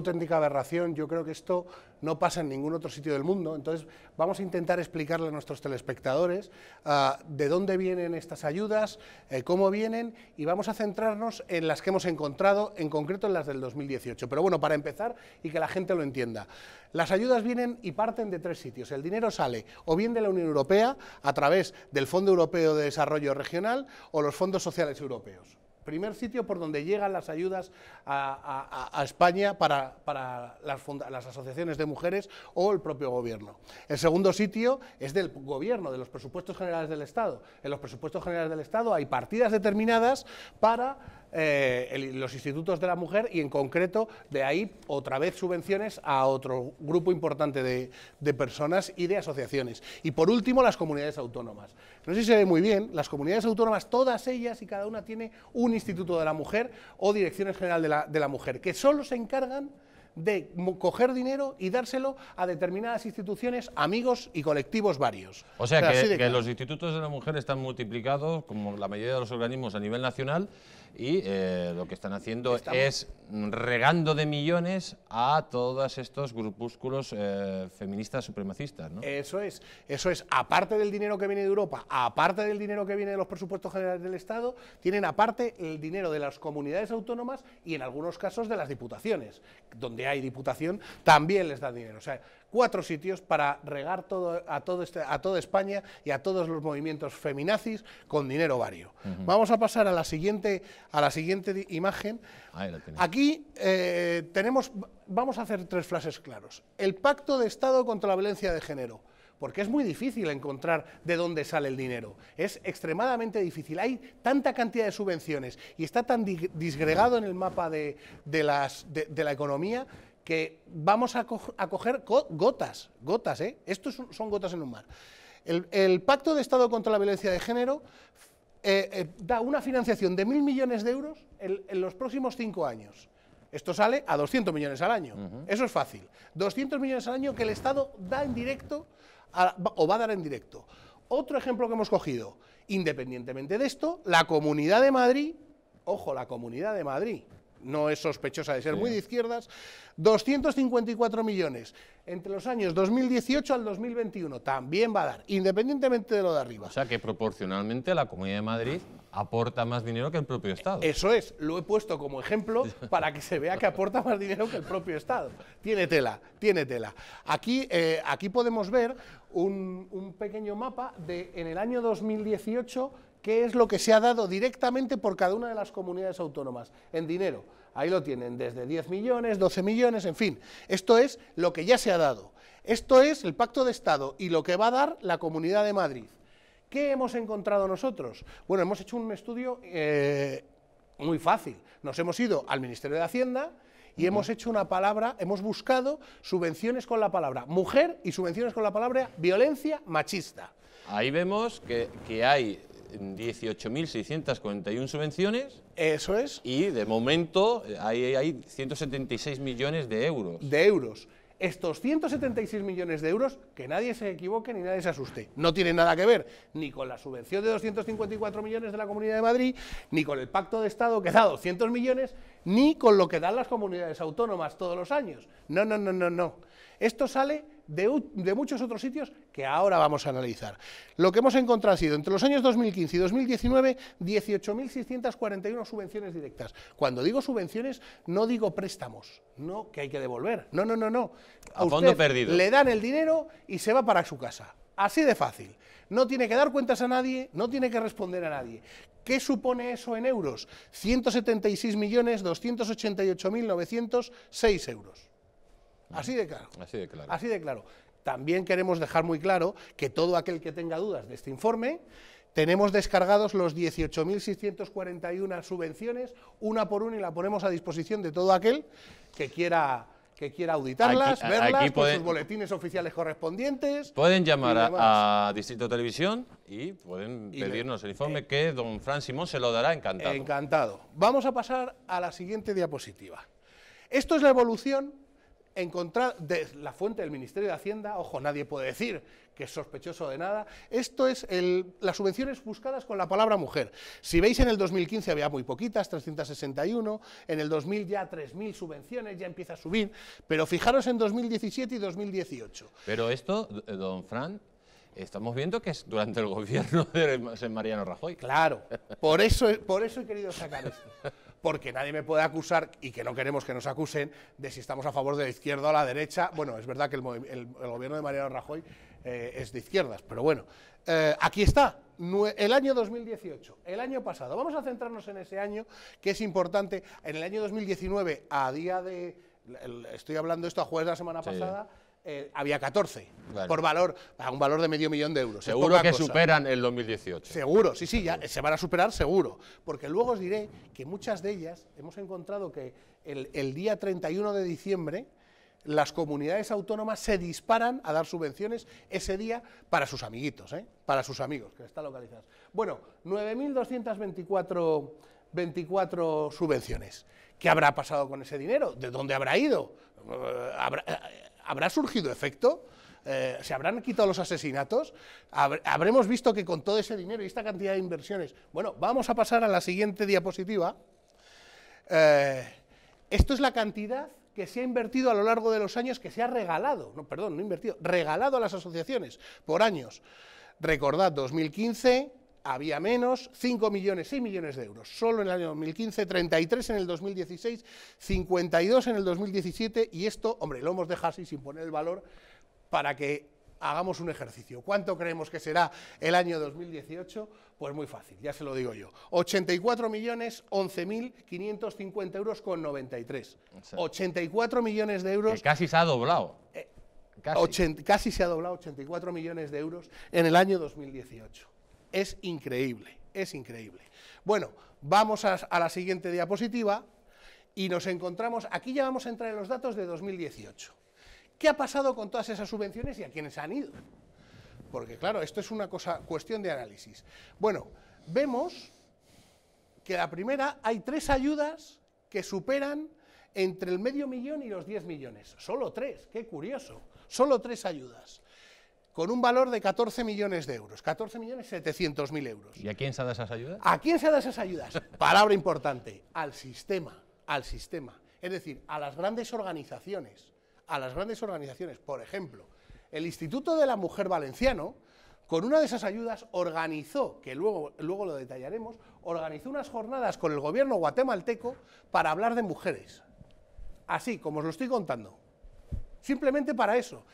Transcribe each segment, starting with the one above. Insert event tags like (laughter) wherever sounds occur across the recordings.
auténtica aberración, yo creo que esto no pasa en ningún otro sitio del mundo, entonces vamos a intentar explicarle a nuestros telespectadores ah, de dónde vienen estas ayudas, eh, cómo vienen y vamos a centrarnos en las que hemos encontrado, en concreto en las del 2018. Pero bueno, para empezar y que la gente lo entienda, las ayudas vienen y parten de tres sitios. El dinero sale o bien de la Unión Europea a través del Fondo Europeo de Desarrollo Regional o los fondos sociales europeos primer sitio por donde llegan las ayudas a, España para, las, las, asociaciones de mujeres o el propio gobierno. El segundo sitio es del gobierno, de los presupuestos generales del Estado. En los presupuestos generales del Estado hay partidas determinadas para eh, los institutos de la mujer y en concreto de ahí otra vez subvenciones a otro grupo importante de, personas y de asociaciones. Y por último, las comunidades autónomas. No sé si se ve muy bien, las comunidades autónomas, todas ellas y cada una tiene un instituto de la mujer o direcciones general de la, de la mujer, que solo se encargan de coger dinero y dárselo a determinadas instituciones, amigos y colectivos varios. O sea, que, los institutos de la mujer están multiplicados, como la mayoría de los organismos a nivel nacional, y eh, lo que están haciendo es regando de millones a todos estos grupúsculos eh, feministas supremacistas. ¿no? Eso es, eso es. Aparte del dinero que viene de Europa, aparte del dinero que viene de los presupuestos generales del Estado, tienen aparte el dinero de las comunidades autónomas y en algunos casos de las diputaciones, donde hay diputación, también les dan dinero. O sea, cuatro sitios para regar todo, a, todo este, a toda España y a todos los movimientos feminazis con dinero vario. Vamos a pasar a la siguiente, a la siguiente imagen. Aquí eh, tenemos, vamos a hacer tres frases claros. El pacto de Estado contra la violencia de género porque es muy difícil encontrar de dónde sale el dinero. Es extremadamente difícil. Hay tanta cantidad de subvenciones y está tan disgregado en el mapa de, la economía que vamos a, coger gotas, gotas, ¿eh? Estos son gotas en un mar. El, Pacto de Estado contra la Violencia de Género eh, eh, da una financiación de mil millones de euros en los próximos cinco años. Esto sale a 200 millones al año. Eso es fácil. 200 millones al año que el Estado da en directo o va a dar en directo. Otro ejemplo que hemos cogido. Independientemente de esto, la Comunidad de Madrid, ojo, la Comunidad de Madrid, no es sospechosa de ser muy de izquierdas, 254 millones entre los años 2018 al 2021. También va a dar, independientemente de lo de arriba. O sea que proporcionalmente la Comunidad de Madrid aporta más dinero que el propio Estado. Eso es, lo he puesto como ejemplo (laughs) para que se vea que aporta más dinero que el propio Estado. Tiene tela, tiene tela. Aquí, eh, aquí podemos ver un, un, pequeño mapa de en el año 2018 qué es lo que se ha dado directamente por cada una de las comunidades autónomas en dinero. Ahí lo tienen, desde 10 millones, 12 millones, en fin. Esto es lo que ya se ha dado. Esto es el pacto de Estado y lo que va a dar la Comunidad de Madrid. ¿Qué hemos encontrado nosotros? Bueno, hemos hecho un estudio eh, muy fácil. Nos hemos ido al Ministerio de Hacienda y hemos hecho una palabra, hemos buscado subvenciones con la palabra mujer y subvenciones con la palabra violencia machista. Ahí vemos que, hay 18.641 subvenciones. Eso es. Y de momento eh, hay, hay 176 millones de euros. De euros estos 176 millones de euros, que nadie se equivoque ni nadie se asuste, no tiene nada que ver ni con la subvención de 254 millones de la Comunidad de Madrid, ni con el Pacto de Estado que da 200 millones, ni con lo que dan las comunidades autónomas todos los años. No, no, no, no, no. Esto sale de, muchos otros sitios que ahora vamos a analizar. Lo que hemos encontrado ha sido entre los años 2015 y 2019 18.641 subvenciones directas. Cuando digo subvenciones no digo préstamos, no que hay que devolver. No, no, no, no. A, fondo perdido. Le dan el dinero y se va para su casa. Así de fácil. No tiene que dar cuentas a nadie, no tiene que responder a nadie. ¿Qué supone eso en euros? 176.288.906 euros. Así de claro. Así de claro. Así de claro. También queremos dejar muy claro que todo aquel que tenga dudas de este informe, tenemos descargados los 18.641 subvenciones, una por una, y la ponemos a disposición de todo aquel que quiera que quiera auditarlas, verlas, sus boletines oficiales correspondientes. Pueden llamar a, Distrito Televisión y pueden pedirnos el informe eh, que don Fran Simón se lo dará encantado. Encantado. Vamos a pasar a la siguiente diapositiva. Esto es la evolución encontrar de la fuente del Ministerio de Hacienda, ojo, nadie puede decir que es sospechoso de nada, esto es las subvenciones buscadas con la palabra mujer. Si veis en el 2015 había muy poquitas, 361, en el 2000 ya 3.000 subvenciones, ya empieza a subir, pero fijaros en 2017 y 2018. Pero esto, don Fran, estamos viendo que es durante el gobierno (laughs) de Mariano Rajoy. Claro, por eso, por eso he querido sacar esto. Porque nadie me puede acusar, y que no queremos que nos acusen, de si estamos a favor de la izquierda o la derecha. Bueno, es verdad que el, gobierno de Mariano Rajoy eh, es de izquierdas, pero bueno. Eh, aquí está, el año 2018, el año pasado. Vamos a centrarnos en ese año, que es importante. En el año 2019, a día de... estoy hablando esto a jueves de la semana pasada eh, había 14 por valor, a un valor de medio millón de euros. Seguro que superan el 2018. Seguro, sí, sí, ya se van a superar seguro. Porque luego os diré que muchas de ellas hemos encontrado que el, día 31 de diciembre las comunidades autónomas se disparan a dar subvenciones ese día para sus amiguitos, ¿eh? para sus amigos que están localizados. Bueno, 9.224 subvenciones. ¿Qué habrá pasado con ese dinero? ¿De dónde habrá ido? Eh, ¿Habrá, ¿Habrá surgido efecto? Eh, ¿Se habrán quitado los asesinatos? ¿Habremos visto que con todo ese dinero y esta cantidad de inversiones... Bueno, vamos a pasar a la siguiente diapositiva. Eh, esto es la cantidad que se ha invertido a lo largo de los años, que se ha regalado, no, perdón, no invertido, regalado a las asociaciones por años. Recordad, 2015, había menos, 5 millones, 6 millones de euros. Solo en el año 2015, 33 en el 2016, 52 en el 2017 y esto, hombre, lo hemos dejado así sin poner el valor para que hagamos un ejercicio. ¿Cuánto creemos que será el año 2018? Pues muy fácil, ya se lo digo yo. 84 millones 11.550 euros con 93. 84 millones de euros. Que casi se ha doblado. Eh, casi se ha doblado 84 millones de euros en el año 2018. Es increíble, es increíble. Bueno, vamos a, la siguiente diapositiva y nos encontramos, aquí ya vamos a entrar en los datos de 2018. ¿Qué ha pasado con todas esas subvenciones y a quiénes han ido? Porque claro, esto es una cuestión de análisis. Bueno, vemos que la primera hay tres ayudas que superan entre el medio millón y los 10 millones. Solo tres, qué curioso. Solo tres ayudas con un valor de 14 millones de euros, 14 millones 700 mil euros. ¿Y a quién se dan esas ayudas? ¿A quién se dan esas ayudas? (laughs) Palabra importante, al sistema, al sistema. Es decir, a las grandes organizaciones, a las grandes organizaciones. Por ejemplo, el Instituto de la Mujer Valenciano, con una de esas ayudas, organizó, que luego, luego lo detallaremos, organizó unas jornadas con el gobierno guatemalteco para hablar de mujeres. Así, como os lo estoy contando. Simplemente para eso.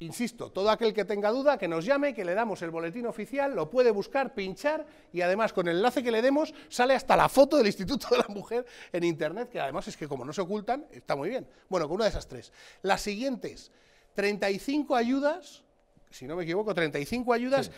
Insisto, todo aquel que tenga duda, que nos llame, que le damos el boletín oficial, lo puede buscar, pinchar y además con el enlace que le demos sale hasta la foto del Instituto de la Mujer en Internet, que además es que como no se ocultan, está muy bien. Bueno, con una de esas tres. Las siguientes, 35 ayudas, si no me equivoco, 35 ayudas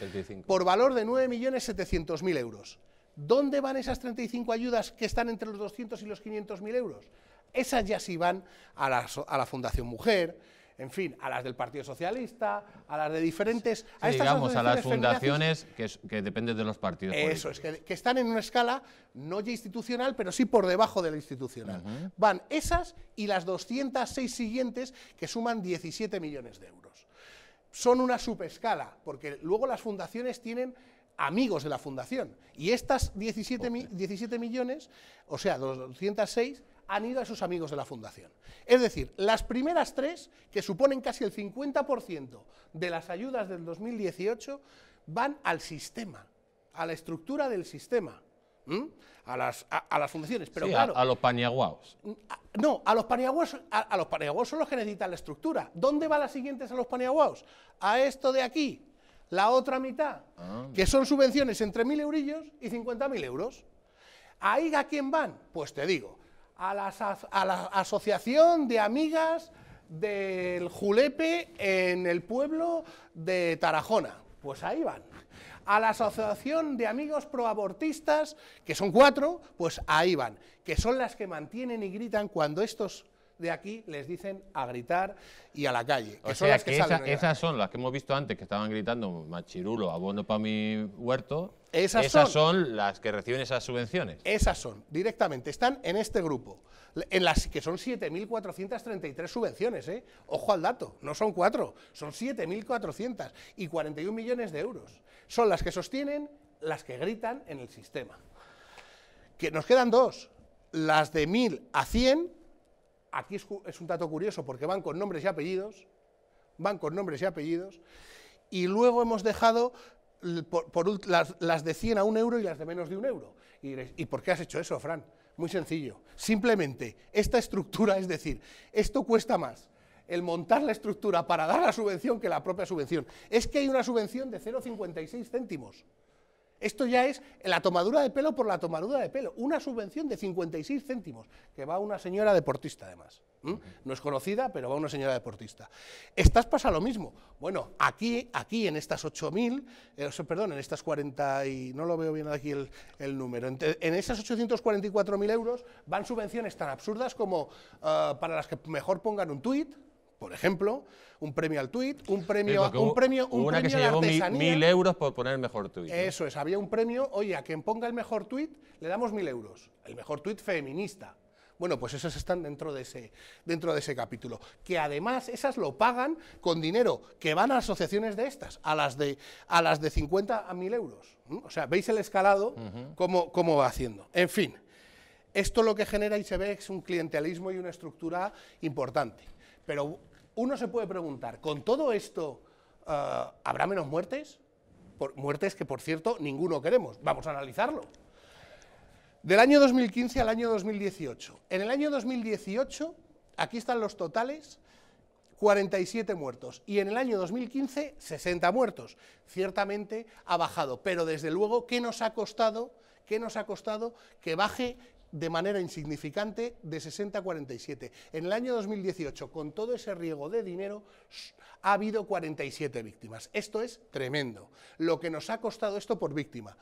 por valor de 9.700.000 euros. ¿Dónde van esas 35 ayudas que están entre los 200 y los 500.000 euros? Esas ya sí van a la Fundación Mujer, en fin, a las del Partido Socialista, a las de diferentes... A digamos, a las fundaciones que, dependen de los partidos. Eso es, que, están en una escala no ya institucional, pero sí por debajo de la institucional. Van esas y las 206 siguientes, que suman 17 millones de euros. Son una subescala, porque luego las fundaciones tienen amigos de la fundación. Y estas 17, 17 millones, o sea, 206, han ido a sus amigos de la fundación. Es decir, las primeras tres, que suponen casi el 50% de las ayudas del 2018, van al sistema, a la estructura del sistema. A, las, a, fundaciones. Pero claro, a, los paniaguaos. no, a los paniaguaos, a, los paniaguaos son los que necesitan la estructura. ¿Dónde van las siguientes a los paniaguaos? A esto de aquí, la otra mitad, ah, que son subvenciones entre mil eurillos y 50.000 euros. ¿Ahí a quién van? Pues te digo, a, a la Asociación de Amigas del Julepe en el pueblo de Tarajona. Pues ahí van. A la Asociación de Amigos Proabortistas, que son cuatro, pues ahí van, que son las que mantienen y gritan cuando estos de aquí les dicen a gritar y a la calle. o sea, que, esas son las que hemos visto antes, que estaban gritando machirulo, abono para mi huerto. Esas, son, las que reciben esas subvenciones. Esas son, directamente, están en este grupo, en las que son 7.433 subvenciones, ¿eh? Ojo al dato, no son cuatro, son 7.400 y 41 millones de euros. Son las que sostienen, las que gritan en el sistema. Que nos quedan dos, las de 1.000 a 100 aquí es, un dato curioso porque van con nombres y apellidos, van con nombres y apellidos, y luego hemos dejado por, las, de 100 a 1 euro y las de menos de 1 euro. Y, ¿Y por qué has hecho eso, Fran? Muy sencillo. Simplemente, esta estructura, es decir, esto cuesta más el montar la estructura para dar la subvención que la propia subvención. Es que hay una subvención de 0,56 céntimos. Esto ya es la tomadura de pelo por la tomadura de pelo. Una subvención de 56 céntimos, que va a una señora deportista además. No es conocida, pero va a una señora deportista. Estas pasa lo mismo. Bueno, aquí, aquí en estas 8.000, eh, perdón, en estas 40 y... no lo veo bien aquí el, número. En, esas 844.000 euros van subvenciones tan absurdas como eh, para las que mejor pongan un tuit, por ejemplo, un premio al tuit, un premio, a un premio, un una premio que se mil, euros por poner el mejor tuit. Eso es, había un premio, oye, a quien ponga el mejor tuit, le damos mil euros, el mejor tuit feminista. Bueno, pues esos están dentro de ese, dentro de ese capítulo. Que además esas lo pagan con dinero que van a asociaciones de estas, a las de, a las de 50 a 1000 euros. O sea, veis el escalado, cómo, cómo va haciendo. En fin, esto lo que genera y se ve es un clientelismo y una estructura importante. Pero uno se puede preguntar, ¿con todo esto eh, habrá menos muertes? muertes que, por cierto, ninguno queremos. Vamos a analizarlo. Del año 2015 al año 2018. En el año 2018, aquí están los totales, 47 muertos. Y en el año 2015, 60 muertos. Ciertamente ha bajado, pero desde luego, ¿qué nos ha costado? ¿Qué nos ha costado que baje de manera insignificante de 60 a 47. En el año 2018, con todo ese riego de dinero, ha habido 47 víctimas. Esto es tremendo, lo que nos ha costado esto por víctima.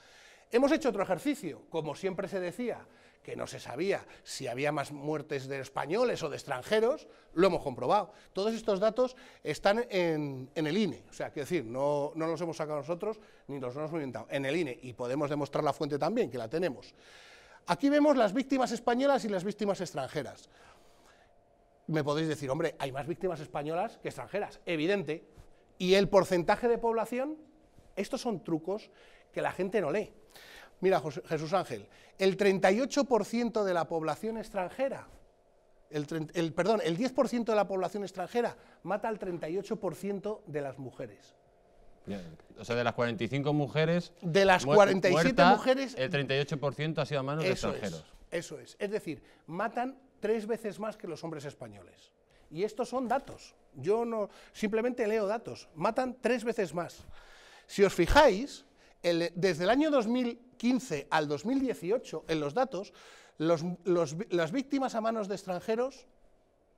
Hemos hecho otro ejercicio, como siempre se decía, que no se sabía si había más muertes de españoles o de extranjeros, lo hemos comprobado. Todos estos datos están en, en el INE, o sea, quiero decir, no, no los hemos sacado nosotros ni los hemos inventado, en el INE, y podemos demostrar la fuente también, que la tenemos. Aquí vemos las víctimas españolas y las víctimas extranjeras. Me podéis decir, hombre, hay más víctimas españolas que extranjeras, evidente. Y el porcentaje de población, estos son trucos que la gente no lee. Mira, Jesús Ángel, el 38% de la población extranjera, el perdón, el 10% de la población extranjera mata al 38% de las mujeres. O sea, de las 45 mujeres. De las 47 mujeres. El 38% ha sido a manos de extranjeros. Es, eso es. Es decir, matan tres veces más que los hombres españoles. Y estos son datos. Yo no simplemente leo datos. Matan tres veces más. Si os fijáis, desde el año 2015 al 2018, en los datos, las víctimas a manos de extranjeros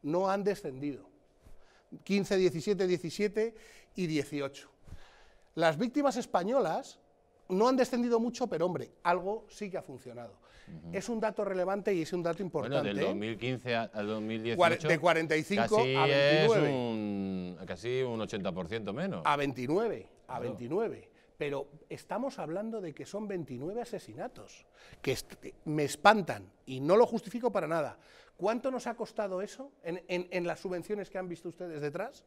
no han descendido. 15, 17, 17 y 18. Las víctimas españolas no han descendido mucho, pero hombre, algo sí que ha funcionado. Es un dato relevante y es un dato importante. Bueno, del 2015 al 2018. De 45 casi a 29. Es un, casi un 80% menos. A 29, a 29. Pero estamos hablando de que son 29 asesinatos, que me espantan y no lo justifico para nada. ¿Cuánto nos ha costado eso en las subvenciones que han visto ustedes detrás?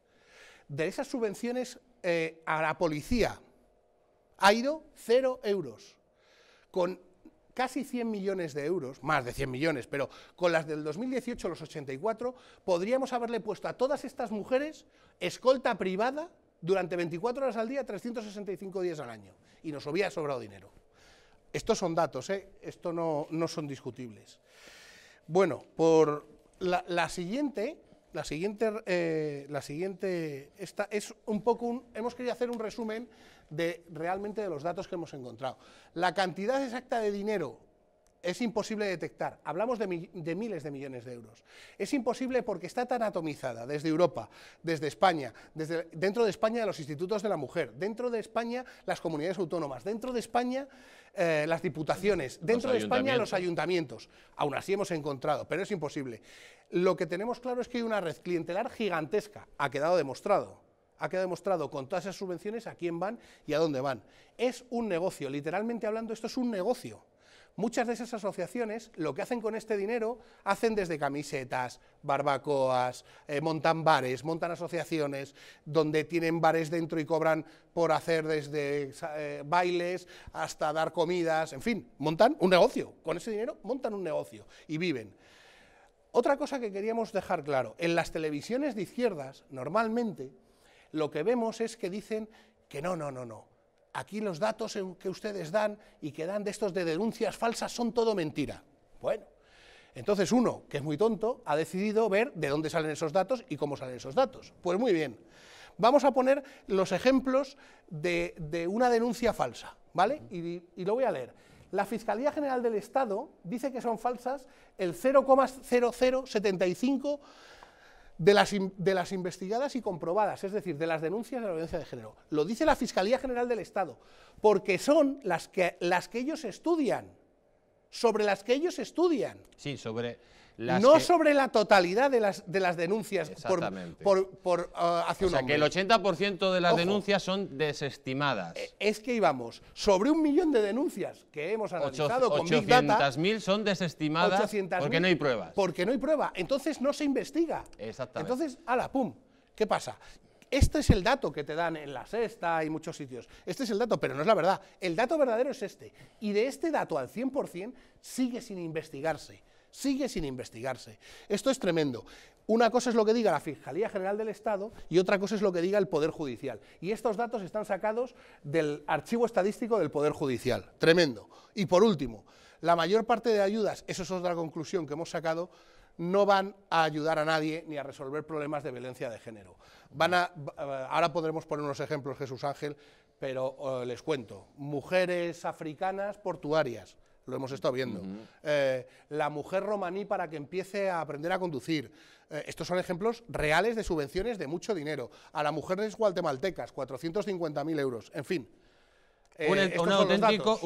de esas subvenciones eh, a la policía ha ido cero euros. Con casi 100 millones de euros, más de 100 millones, pero con las del 2018, los 84, podríamos haberle puesto a todas estas mujeres escolta privada durante 24 horas al día, 365 días al año. Y nos hubiera sobrado dinero. Estos son datos, ¿eh? esto no, no son discutibles. Bueno, por la siguiente la siguiente, eh, la siguiente esta es un poco un, hemos querido hacer un resumen de realmente de los datos que hemos encontrado. La cantidad exacta de dinero es imposible detectar. Hablamos de, miles de millones de euros. Es imposible porque está tan atomizada desde Europa, desde España, dentro de España los institutos de la mujer, dentro de España las comunidades autónomas, dentro de España eh, las diputaciones, dentro de España los ayuntamientos. Aún así hemos encontrado, pero es imposible. Lo que tenemos claro es que hay una red clientelar gigantesca, ha quedado demostrado ha quedado demostrado con todas esas subvenciones a quién van y a dónde van. Es un negocio, literalmente hablando, esto es un negocio muchas de esas asociaciones lo que hacen con este dinero, hacen desde camisetas, barbacoas, eh, montan bares, montan asociaciones, donde tienen bares dentro y cobran por hacer desde eh, bailes hasta dar comidas, en fin, montan un negocio, con ese dinero montan un negocio y viven. Otra cosa que queríamos dejar claro, en las televisiones de izquierdas, normalmente, lo que vemos es que dicen que no, no, no, no, aquí los datos que ustedes dan y que dan de estos de denuncias falsas son todo mentira. Bueno, entonces uno, que es muy tonto, ha decidido ver de dónde salen esos datos y cómo salen esos datos. Pues muy bien, vamos a poner los ejemplos de, una denuncia falsa, ¿vale? Y, y lo voy a leer. La Fiscalía General del Estado dice que son falsas el 0,0075 de las, investigadas y comprobadas, es decir, de las denuncias de la violencia de género. Lo dice la Fiscalía General del Estado, porque son las que, las que ellos estudian, sobre las que ellos estudian. Sí, sobre no sobre la totalidad de las, de las denuncias por, por, eh, o sea, que el 80% de las denuncias son desestimadas. Eh, es que íbamos sobre un millón de denuncias que hemos analizado con 800.000 son desestimadas porque no hay pruebas. Porque no hay prueba. Entonces no se investiga. Exactamente. Entonces, ala, pum. ¿Qué pasa? Este es el dato que te dan en la sexta y muchos sitios. Este es el dato, pero no es la verdad. El dato verdadero es este. Y de este dato al 100% sigue sin investigarse sigue sin investigarse. Esto es tremendo. Una cosa es lo que diga la Fiscalía General del Estado y otra cosa es lo que diga el Poder Judicial. Y estos datos están sacados del archivo estadístico del Poder Judicial. Tremendo. Y por último, la mayor parte de ayudas, eso es otra conclusión que hemos sacado, no van a ayudar a nadie ni a resolver problemas de violencia de género. Van a, eh, ahora podremos poner unos ejemplos, Jesús Ángel, pero eh, les cuento. Mujeres africanas portuarias, lo hemos estado viendo. Eh, la mujer romaní para que empiece a aprender a conducir. Eh, estos son ejemplos reales de subvenciones de mucho dinero. A las mujeres guatemaltecas, 450.000 euros. En fin. un, eh, auténtico.